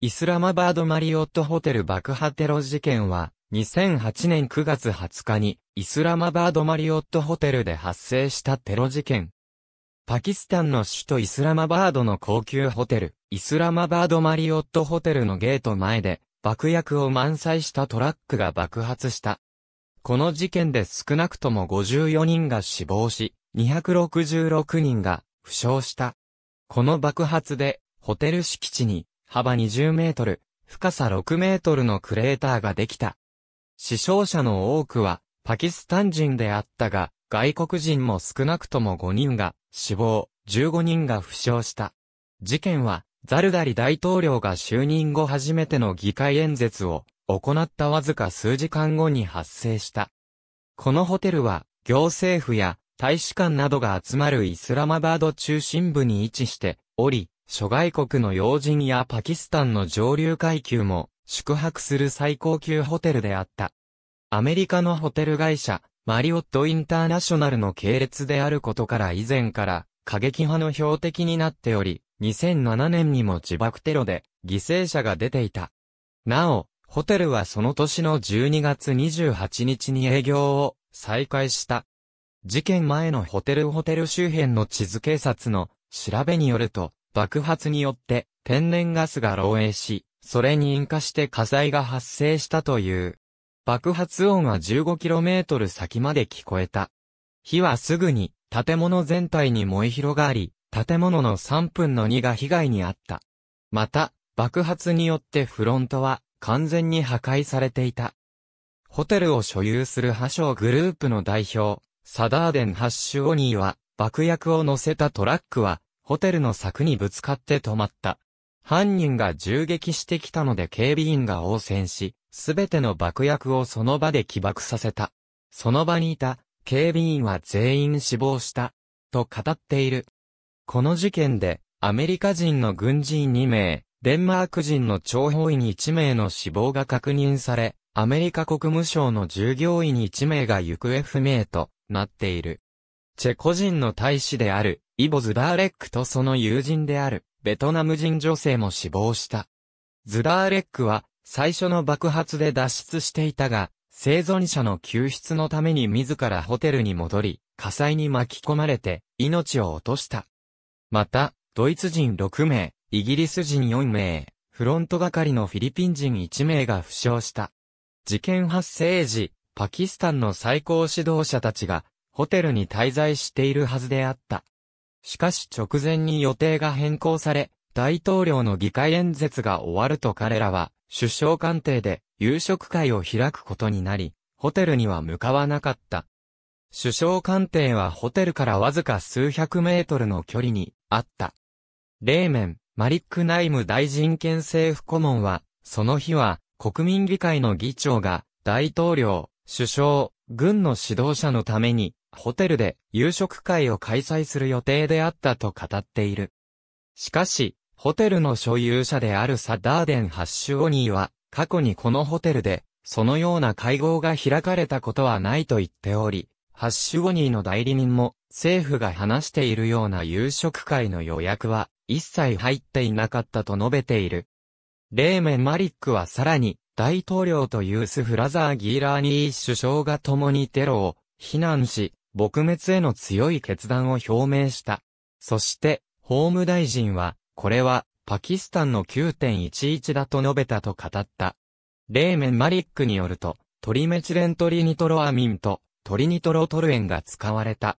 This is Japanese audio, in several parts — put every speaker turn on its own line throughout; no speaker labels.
イスラマバードマリオットホテル爆破テロ事件は、2008年9月20日に、イスラマバードマリオットホテルで発生したテロ事件。パキスタンの首都イスラマバードの高級ホテル、イスラマバードマリオットホテルのゲート前で、爆薬を満載したトラックが爆発した。この事件で少なくとも54人が死亡し、266人が負傷した。この爆発で、ホテル敷地に幅20メートル、深さ6メートルのクレーターができた。死傷者の多くはパキスタン人であったが、外国人も少なくとも5人が死亡、15人が負傷した。事件は、ザルダリ大統領が就任後初めての議会演説を行ったわずか数時間後に発生した。このホテルは、行政府や大使館などが集まるイスラマバード中心部に位置しており、諸外国の要人やパキスタンの上流階級も宿泊する最高級ホテルであった。アメリカのホテル会社、マリオットインターナショナルの系列であることから以前から過激派の標的になっており、2007年にも自爆テロで犠牲者が出ていた。なお、ホテルはその年の12月28日に営業を再開した。事件前のホテルホテル周辺の地図警察の調べによると、爆発によって天然ガスが漏洩し、それに引火して火災が発生したという。爆発音は 15km 先まで聞こえた。火はすぐに建物全体に燃え広がり、建物の3分の2が被害に遭った。また、爆発によってフロントは完全に破壊されていた。ホテルを所有する破傷グループの代表、サダーデン・ハッシュオニーは、爆薬を乗せたトラックはホテルの柵にぶつかって止まった。犯人が銃撃してきたので警備員が応戦し、すべての爆薬をその場で起爆させた。その場にいた、警備員は全員死亡した、と語っている。この事件で、アメリカ人の軍人2名、デンマーク人の諜報員1名の死亡が確認され、アメリカ国務省の従業員1名が行方不明となっている。チェコ人の大使であるイボ・ズバーレックとその友人である、ベトナム人女性も死亡した。ズバーレックは、最初の爆発で脱出していたが、生存者の救出のために自らホテルに戻り、火災に巻き込まれて、命を落とした。また、ドイツ人6名、イギリス人4名、フロント係のフィリピン人1名が負傷した。事件発生時、パキスタンの最高指導者たちが、ホテルに滞在しているはずであった。しかし直前に予定が変更され、大統領の議会演説が終わると彼らは、首相官邸で夕食会を開くことになり、ホテルには向かわなかった。首相官邸はホテルからわずか数百メートルの距離にあった。レーメン、マリック・ナイム大臣権政府顧問は、その日は国民議会の議長が大統領、首相、軍の指導者のためにホテルで夕食会を開催する予定であったと語っている。しかし、ホテルの所有者であるサダーデン・ハッシュ・オニーは、過去にこのホテルで、そのような会合が開かれたことはないと言っており、ハッシュ・オニーの代理人も、政府が話しているような夕食会の予約は、一切入っていなかったと述べている。レーメン・マリックはさらに、大統領とユース・フラザー・ギーラーニー首相が共にテロを非難し、撲滅への強い決断を表明した。そして、法務大臣は、これは、パキスタンの9.11だと述べたと語った。レーメン・マリックによると、トリメチレントリニトロアミンとトリニトロトルエンが使われた。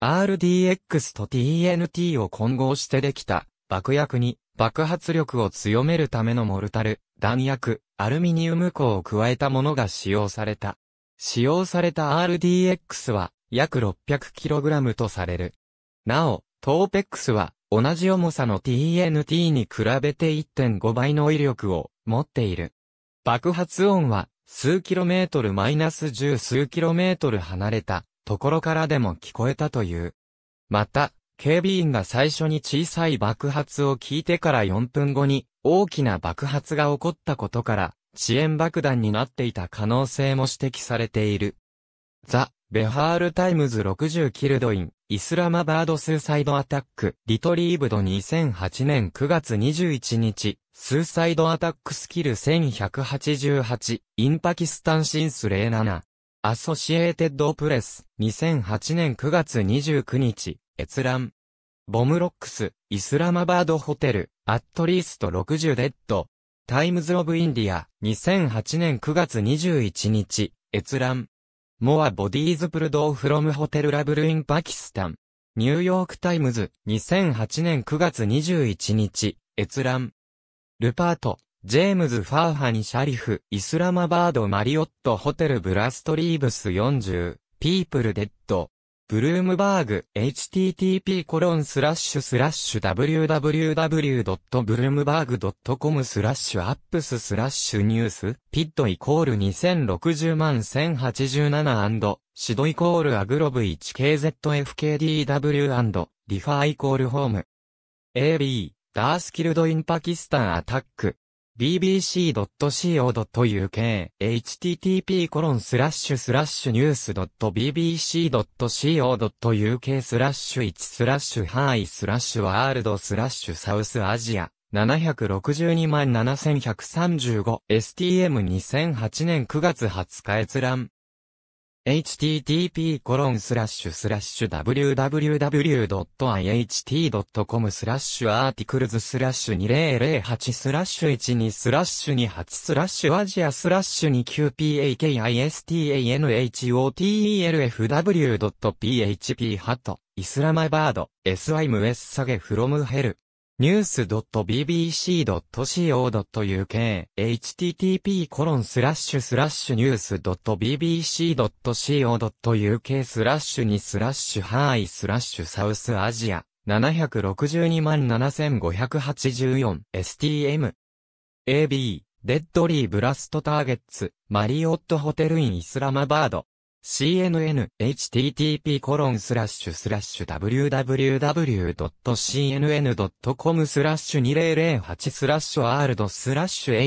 RDX と TNT を混合してできた爆薬に爆発力を強めるためのモルタル、弾薬、アルミニウム鋼を加えたものが使用された。使用された RDX は約 600kg とされる。なお、トーペックスは、同じ重さの TNT に比べて1.5倍の威力を持っている。爆発音は、数キロメートルマイナス10数キロメートル離れたところからでも聞こえたという。また、警備員が最初に小さい爆発を聞いてから4分後に大きな爆発が起こったことから、遅延爆弾になっていた可能性も指摘されている。ザ・ベハールタイムズ60キルドイン、イスラマバードスーサイドアタック、リトリーブド2008年9月21日、スーサイドアタックスキル1188、インパキスタンシンス07、アソシエーテッドプレス、2008年9月29日、閲覧。ボムロックス、イスラマバードホテル、アットリースト60デッド、タイムズ・オブ・インディア、2008年9月21日、閲覧。モアボディーズプルドーフロムホテルラブルインパキスタン。ニューヨークタイムズ、2008年9月21日、閲覧。ルパート、ジェームズ・ファーハニ・シャリフ、イスラマバード・マリオット・ホテル・ブラストリーブス40、ピープル・デッド。ブルームバーグ、http://www.bloomberg.com コロンススララッッシシュュスラッシュアップススラッシュニュース、ピッドイコール2060万1087シドイコールアグロブ 1KZFKDW& リファイコールホーム。AB、ダースキルドインパキスタンアタック。bbc.co.uk http://news.bbc.co.uk スラッシュ1スラッシュハイスラッシュワールドスラッシュサウスアジア7627135 STM2008 年9月20日閲覧 http://www.iht.com スラッシュアーティクルズスラッシュ2008スラッシュ12スラッシュ28スラッシュアジアスラッシュ 2QPAKISTANHOTELFW.php ハトイスラマバード SIMS サゲフロムヘル news.bbc.co.uk http コロンスラッシュスラッシュ news.bbc.co.uk スラッシュにスラッシュハイスラッシュサウスアジア762万7584 STM AB デッドリーブラストターゲッツマリオットホテルインイスラマバード CNN http コロンスラッシュスラッシュ www.cnn.com スラッシュ2008スラッシュ r スラッシュ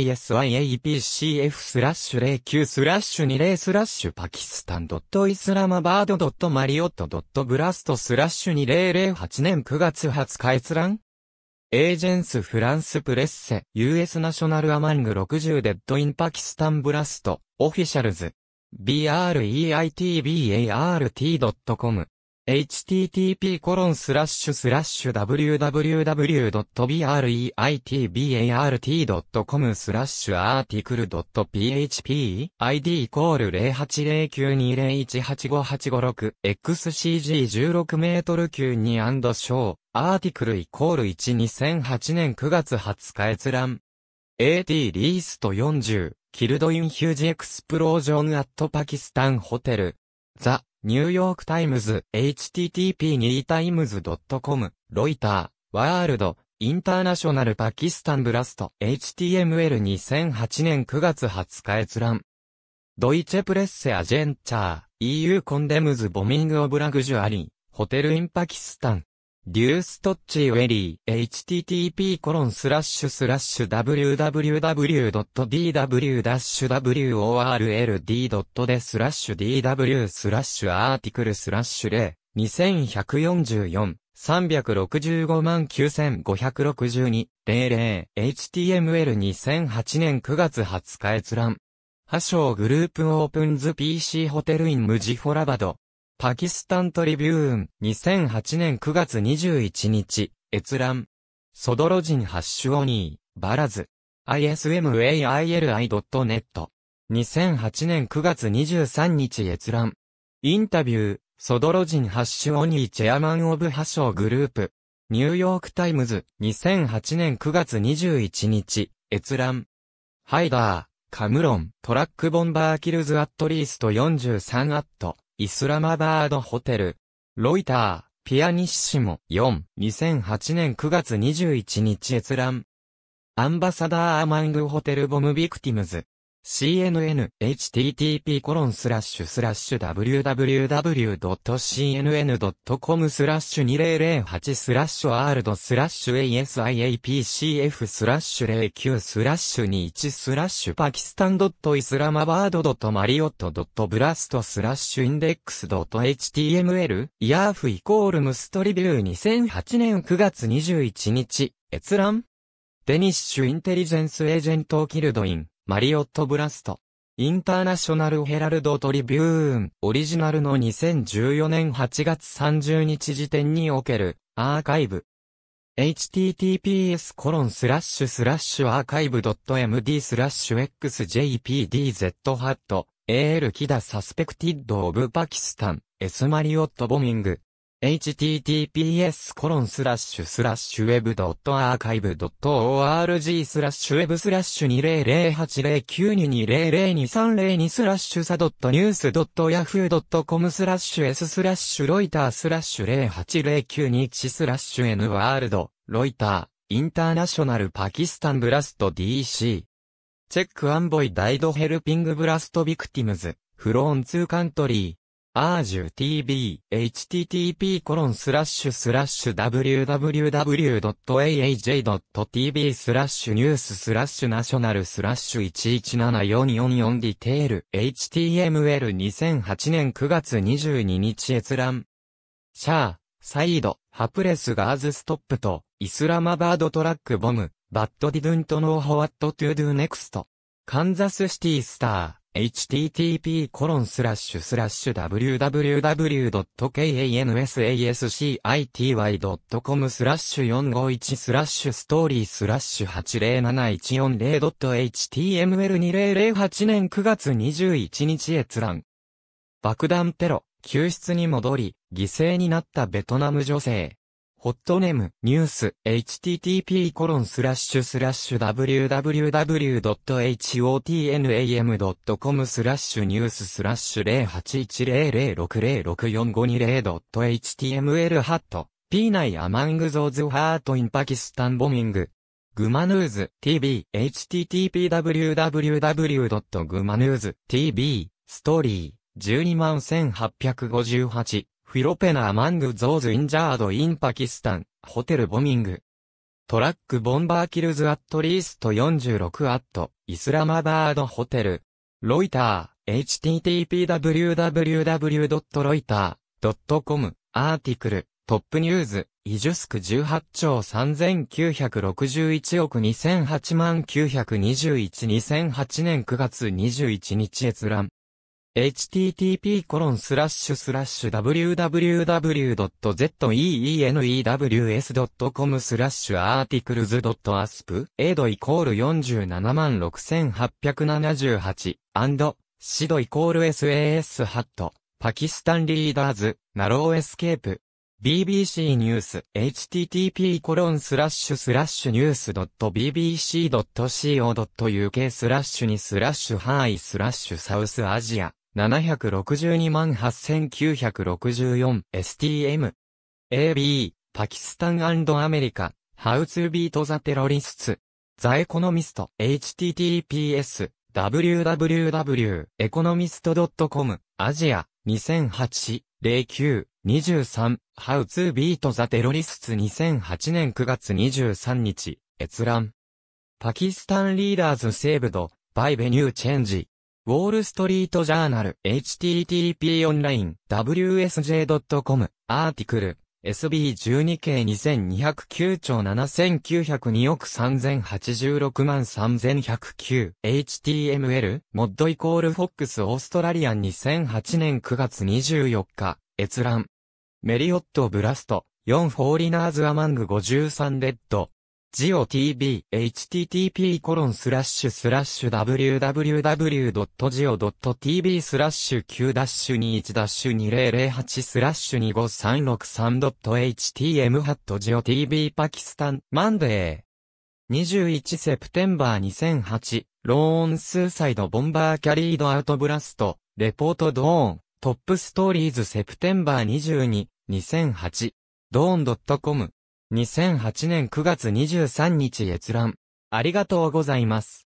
asyapcf スラッシュ09スラッシュ20スラッシュパキスタンドットイスラマバードドットマリオットブラストスラッシュ2008年9月20日閲覧エージェンスフランスプレッセ US ナショナルアマング60デッドインパキスタンブラストオフィシャルズ breitbart.com http://www.breitbart.com スラッシュアーティクル .php ID イコール080920185856 XCG16 メートル級2小アーティクルイコール1 2008年9月20日閲覧 AT リースト40、キルドインヒュージエクスプロージョンアットパキスタンホテル。ザ、ニューヨークタイムズ、http2times.com、ロイター、ワールド、インターナショナルパキスタンブラスト、HTML2008 年9月20日閲覧。ドイチェプレッセアジェンチャー、EU コンデムズボミングオブラグジュアリー、ホテルインパキスタン。デューストッチウェリー、http コロンスラッシュスラッシュ www.dw-world.de スラッシュ dw スラッシュアーティクルスラッシュ例、2144。365956200HTML2008 年9月20日閲覧。破章グループオープンズ PC ホテルインムジフォラバド。パキスタントリビューン、2008年9月21日、閲覧。ソドロジンハッシュオニー、バラズ。ismaili.net。2008年9月23日閲覧。インタビュー、ソドロジンハッシュオニーチェアマンオブハショーグループ。ニューヨークタイムズ、2008年9月21日、閲覧。ハイダー、カムロン、トラックボンバーキルズアットリースト43アット。イスラマバードホテル。ロイター、ピアニッシモ4、2008年9月21日閲覧。アンバサダーアマングホテルボムビクティムズ。cnnhttp://www.cnn.com スラッシュ2008スラッシュ r スラッシュ asiapcf スラッシュ09スラッシュ21スラッシュパキスタンットイスラマバードドットマリオットドットブラスラッシュインデックス .html イヤーフイコールムストリビュー2008年9月21日閲覧デニッシュインテリジェンスエージェントキルドインマリオットブラスト。インターナショナルヘラルドトリビューン、オリジナルの2014年8月30日時点における、アーカイブ。https コロンスラッシュスラッシュアーカイブ .md スラッシュ xjpdz ハット al キダサスペクティッドオブパキスタン S マリオットボミング https コロンスラッシュスラッシュウェブドットアーカイブドット org スラッシュウェブスラッシュ2 0 0 8 0 9 2 2 0 0 2 3 0スラッシュサドットニュースドットヤフードットコムスラッシュ s スラッシュロイタースラッシュ08091スラッシュ n ワールドロイターインターナショナルパキスタンブラスト DC チェックアンボイダイドヘルピングブラストビクティムズフローンツーカントリーアージュ t v http コロンスラッシュスラッシュ www.aaj.tv スラッシュニューススラッシュナショナルスラッシュ117444ディテール html2008 年9月22日閲覧。シャー、サイド、ハプレスガーズストップと、イスラマバードトラックボム、バッドディドゥントノーホワットトゥドゥネクスト。カンザスシティスター。http://www.kansascity.com スラッシュ451スラッシュストーリースラッシュ 80714.html2008 年9月21日閲覧。爆弾テロ、救出に戻り、犠牲になったベトナム女性。ホットネム、ニュース、http://www.hotnam.com コロンススララッッシシュュスラッシュニューススラッシュ0 8 1 0 0 6 0 6 4 5 2 0 h t m l ハット、p 内アマングゾーズハートインパキスタンボミング。グマヌーズ TV、http://www.gumanewstv、ストーリー、121,858。フィロペナーマングゾーズインジャードインパキスタン、ホテルボミング。トラックボンバーキルズアットリースト46アット、イスラマバードホテル。ロイター、http://www.reuter.com、アーティクル、トップニューズ、イジュスク18兆3961億2008万921 2008年9月21日閲覧。http://www.zenews.com コロンススララッッシシュュ e スラッシュアーティクルズ .asp エドイコール476,878アンドシドイコール SAS ハットパキスタンリーダーズナローエスケープ BBC ニュース http コロンスラッシュスラッシュニュース .bbc.co.uk スラッシュにスラッシュハイスラッシュサウスアジア762万 8964STM。AB、パキスタンアメリカ、ハウツービートザテロリスツ。ザエコノミスト、https、www.economist.com、アジア、2008-09-23, ハウツービートザテロリス t 2008年9月23日、閲覧。パキスタンリーダーズセーブド、バイベニューチェンジ。ウォールストリートジャーナル、http オンライン、wsj.com、アーティクル、SB12 系2209兆7902億3086万3109 HTML モッドイコール FOX オーストラリアン2008年9月24日閲覧メリオットブラスト4フォーリナーズアマング53レッド geotv, http コロンスラッシュスラッシュ www.geo.tv スラッシュ q-21-2008 スラッシュ 25363.htm ハット g o t v パキスタン、マンデー。21セプテンバー2008、ローンスーサイドボンバーキャリードアウトブラスト、レポートドーン、トップストーリーズセプテンバー22、2008、ドーン .com 2008年9月23日閲覧。ありがとうございます。